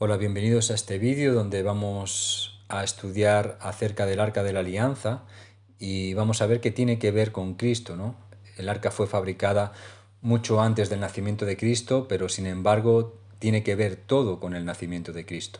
Hola, bienvenidos a este vídeo donde vamos a estudiar acerca del Arca de la Alianza y vamos a ver qué tiene que ver con Cristo. ¿no? El Arca fue fabricada mucho antes del nacimiento de Cristo, pero sin embargo tiene que ver todo con el nacimiento de Cristo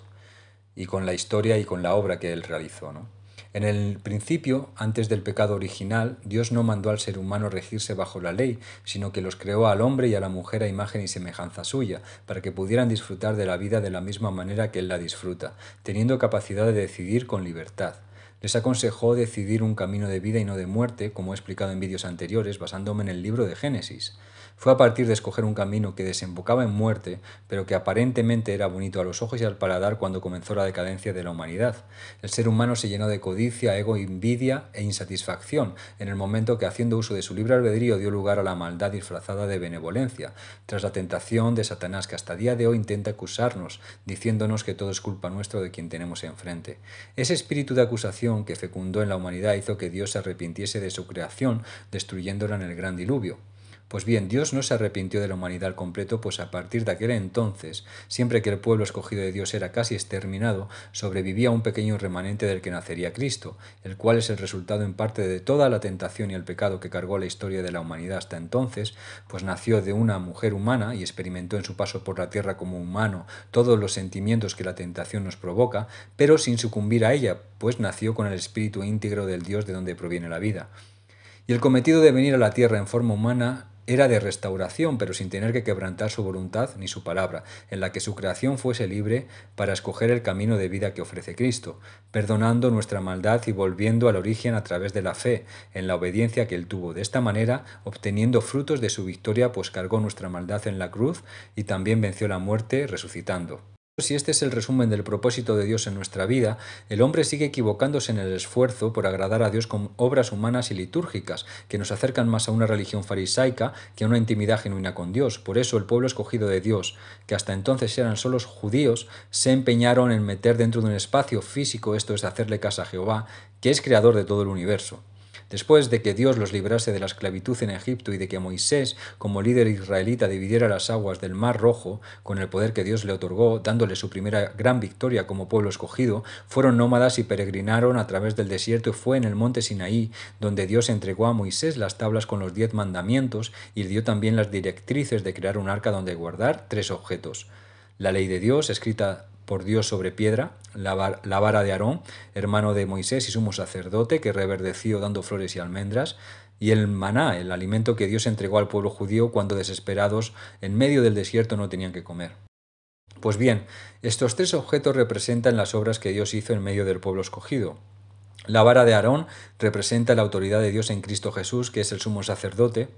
y con la historia y con la obra que él realizó. ¿no? En el principio, antes del pecado original, Dios no mandó al ser humano regirse bajo la ley, sino que los creó al hombre y a la mujer a imagen y semejanza suya, para que pudieran disfrutar de la vida de la misma manera que Él la disfruta, teniendo capacidad de decidir con libertad les aconsejó decidir un camino de vida y no de muerte, como he explicado en vídeos anteriores basándome en el libro de Génesis. Fue a partir de escoger un camino que desembocaba en muerte, pero que aparentemente era bonito a los ojos y al paladar cuando comenzó la decadencia de la humanidad. El ser humano se llenó de codicia, ego, envidia e insatisfacción, en el momento que haciendo uso de su libre albedrío dio lugar a la maldad disfrazada de benevolencia, tras la tentación de Satanás que hasta día de hoy intenta acusarnos, diciéndonos que todo es culpa nuestra de quien tenemos enfrente. Ese espíritu de acusación que fecundó en la humanidad hizo que Dios se arrepintiese de su creación, destruyéndola en el gran diluvio. Pues bien, Dios no se arrepintió de la humanidad al completo, pues a partir de aquel entonces, siempre que el pueblo escogido de Dios era casi exterminado, sobrevivía un pequeño remanente del que nacería Cristo, el cual es el resultado en parte de toda la tentación y el pecado que cargó la historia de la humanidad hasta entonces, pues nació de una mujer humana y experimentó en su paso por la tierra como humano todos los sentimientos que la tentación nos provoca, pero sin sucumbir a ella, pues nació con el espíritu íntegro del Dios de donde proviene la vida. Y el cometido de venir a la tierra en forma humana era de restauración, pero sin tener que quebrantar su voluntad ni su palabra, en la que su creación fuese libre para escoger el camino de vida que ofrece Cristo, perdonando nuestra maldad y volviendo al origen a través de la fe, en la obediencia que él tuvo. De esta manera, obteniendo frutos de su victoria, pues cargó nuestra maldad en la cruz y también venció la muerte resucitando. Si este es el resumen del propósito de Dios en nuestra vida, el hombre sigue equivocándose en el esfuerzo por agradar a Dios con obras humanas y litúrgicas, que nos acercan más a una religión farisaica que a una intimidad genuina con Dios. Por eso el pueblo escogido de Dios, que hasta entonces eran solos judíos, se empeñaron en meter dentro de un espacio físico, esto es hacerle casa a Jehová, que es creador de todo el universo. Después de que Dios los librase de la esclavitud en Egipto y de que Moisés, como líder israelita, dividiera las aguas del Mar Rojo, con el poder que Dios le otorgó, dándole su primera gran victoria como pueblo escogido, fueron nómadas y peregrinaron a través del desierto y fue en el monte Sinaí, donde Dios entregó a Moisés las tablas con los diez mandamientos y dio también las directrices de crear un arca donde guardar tres objetos. La ley de Dios, escrita por Dios sobre piedra, la, vara de Aarón, hermano de Moisés y sumo sacerdote, que reverdeció dando flores y almendras, y el maná, el alimento que Dios entregó al pueblo judío cuando desesperados en medio del desierto no tenían que comer. Pues bien, estos tres objetos representan las obras que Dios hizo en medio del pueblo escogido. La vara de Aarón representa la autoridad de Dios en Cristo Jesús, que es el sumo sacerdote,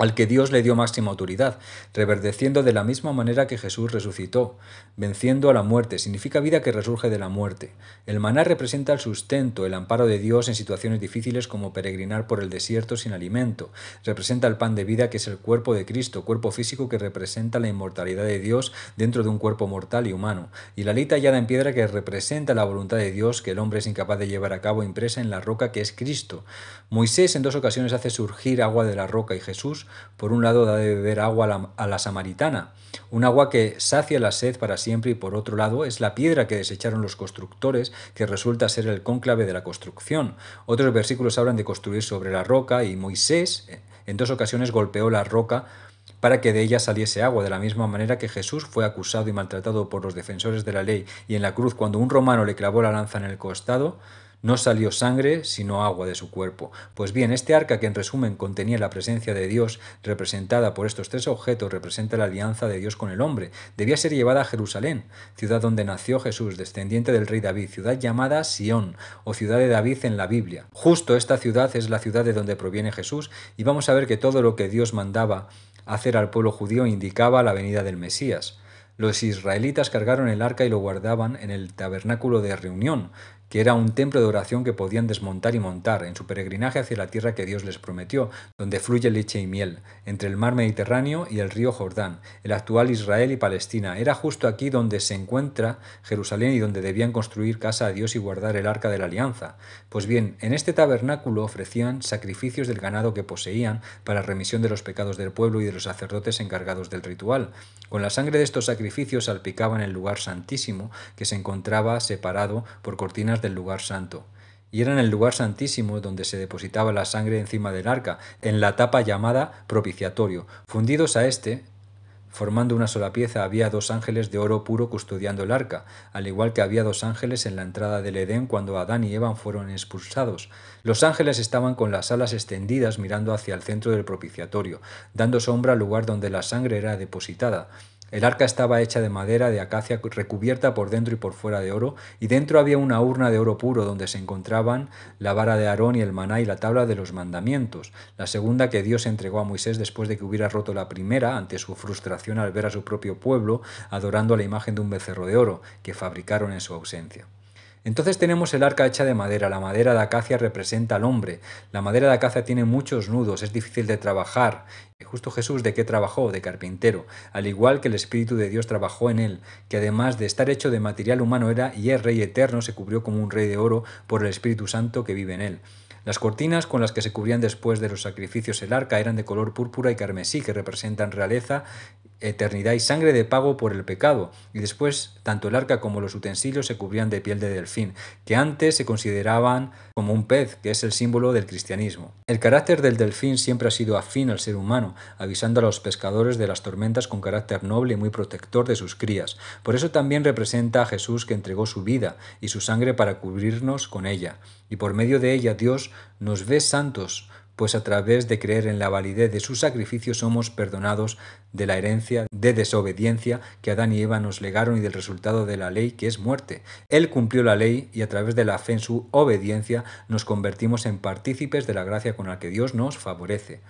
al que Dios le dio máxima autoridad, reverdeciendo de la misma manera que Jesús resucitó, venciendo a la muerte, significa vida que resurge de la muerte. El maná representa el sustento, el amparo de Dios en situaciones difíciles como peregrinar por el desierto sin alimento, representa el pan de vida que es el cuerpo de Cristo, cuerpo físico que representa la inmortalidad de Dios dentro de un cuerpo mortal y humano, y la lita hallada en piedra que representa la voluntad de Dios que el hombre es incapaz de llevar a cabo impresa en la roca que es Cristo. Moisés en dos ocasiones hace surgir agua de la roca y Jesús por un lado da de beber agua a la, samaritana, un agua que sacia la sed para siempre y por otro lado es la piedra que desecharon los constructores que resulta ser el cónclave de la construcción. Otros versículos hablan de construir sobre la roca y Moisés eh, en dos ocasiones golpeó la roca para que de ella saliese agua, de la misma manera que Jesús fue acusado y maltratado por los defensores de la ley y en la cruz cuando un romano le clavó la lanza en el costado, no salió sangre, sino agua de su cuerpo. Pues bien, este arca que en resumen contenía la presencia de Dios, representada por estos tres objetos, representa la alianza de Dios con el hombre. Debía ser llevada a Jerusalén, ciudad donde nació Jesús, descendiente del rey David, ciudad llamada Sión o ciudad de David en la Biblia. Justo esta ciudad es la ciudad de donde proviene Jesús y vamos a ver que todo lo que Dios mandaba hacer al pueblo judío indicaba la venida del Mesías. Los israelitas cargaron el arca y lo guardaban en el tabernáculo de reunión que era un templo de oración que podían desmontar y montar en su peregrinaje hacia la tierra que Dios les prometió, donde fluye leche y miel, entre el mar Mediterráneo y el río Jordán, el actual Israel y Palestina. Era justo aquí donde se encuentra Jerusalén y donde debían construir casa a Dios y guardar el arca de la alianza. Pues bien, en este tabernáculo ofrecían sacrificios del ganado que poseían para remisión de los pecados del pueblo y de los sacerdotes encargados del ritual. Con la sangre de estos sacrificios salpicaban el lugar santísimo que se encontraba separado por cortinas del lugar santo, y en el lugar santísimo donde se depositaba la sangre encima del arca, en la tapa llamada propiciatorio. Fundidos a este, formando una sola pieza, había dos ángeles de oro puro custodiando el arca, al igual que había dos ángeles en la entrada del Edén cuando Adán y Eva fueron expulsados. Los ángeles estaban con las alas extendidas mirando hacia el centro del propiciatorio, dando sombra al lugar donde la sangre era depositada. El arca estaba hecha de madera de acacia recubierta por dentro y por fuera de oro, y dentro había una urna de oro puro donde se encontraban la vara de Aarón y el maná y la tabla de los mandamientos, la segunda que Dios entregó a Moisés después de que hubiera roto la primera ante su frustración al ver a su propio pueblo adorando la imagen de un becerro de oro que fabricaron en su ausencia. Entonces tenemos el arca hecha de madera, la madera de acacia representa al hombre, la madera de acacia tiene muchos nudos, es difícil de trabajar, justo Jesús de qué trabajó, de carpintero, al igual que el Espíritu de Dios trabajó en él, que además de estar hecho de material humano era y es rey eterno, se cubrió como un rey de oro por el Espíritu Santo que vive en él. Las cortinas con las que se cubrían después de los sacrificios el arca eran de color púrpura y carmesí, que representan realeza eternidad y sangre de pago por el pecado, y después tanto el arca como los utensilios se cubrían de piel de delfín, que antes se consideraban como un pez, que es el símbolo del cristianismo. El carácter del delfín siempre ha sido afín al ser humano, avisando a los pescadores de las tormentas con carácter noble y muy protector de sus crías. Por eso también representa a Jesús que entregó su vida y su sangre para cubrirnos con ella, y por medio de ella Dios nos ve santos, pues a través de creer en la validez de su sacrificio somos perdonados de la herencia de desobediencia que Adán y Eva nos legaron y del resultado de la ley que es muerte. Él cumplió la ley y a través de la fe en su obediencia nos convertimos en partícipes de la gracia con la que Dios nos favorece.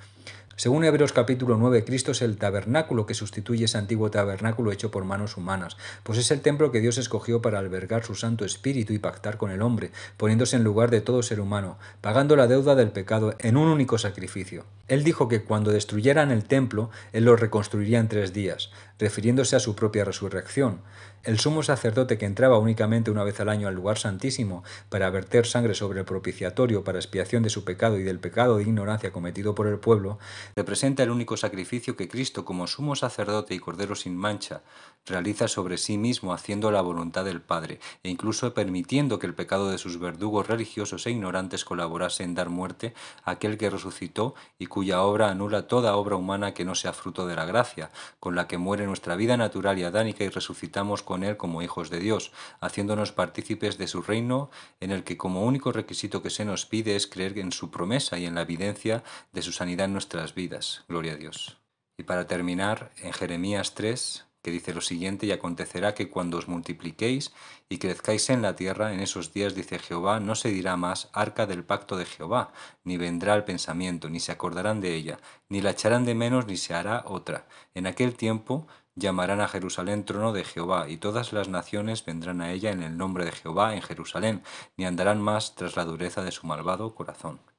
Según Hebreos capítulo 9, Cristo es el tabernáculo que sustituye ese antiguo tabernáculo hecho por manos humanas, pues es el templo que Dios escogió para albergar su Santo Espíritu y pactar con el hombre, poniéndose en lugar de todo ser humano, pagando la deuda del pecado en un único sacrificio. Él dijo que cuando destruyeran el templo, Él lo reconstruiría en tres días refiriéndose a su propia resurrección. El sumo sacerdote que entraba únicamente una vez al año al lugar santísimo para verter sangre sobre el propiciatorio para expiación de su pecado y del pecado de ignorancia cometido por el pueblo, representa el único sacrificio que Cristo como sumo sacerdote y cordero sin mancha realiza sobre sí mismo haciendo la voluntad del Padre e incluso permitiendo que el pecado de sus verdugos religiosos e ignorantes colaborase en dar muerte a aquel que resucitó y cuya obra anula toda obra humana que no sea fruto de la gracia, con la que mueren nuestra vida natural y adánica y resucitamos con Él como hijos de Dios, haciéndonos partícipes de su reino, en el que como único requisito que se nos pide es creer en su promesa y en la evidencia de su sanidad en nuestras vidas. Gloria a Dios. Y para terminar, en Jeremías 3, que dice lo siguiente, y acontecerá que cuando os multipliquéis y crezcáis en la tierra, en esos días, dice Jehová, no se dirá más arca del pacto de Jehová, ni vendrá el pensamiento, ni se acordarán de ella, ni la echarán de menos, ni se hará otra. En aquel tiempo llamarán a Jerusalén trono de Jehová, y todas las naciones vendrán a ella en el nombre de Jehová en Jerusalén, ni andarán más tras la dureza de su malvado corazón.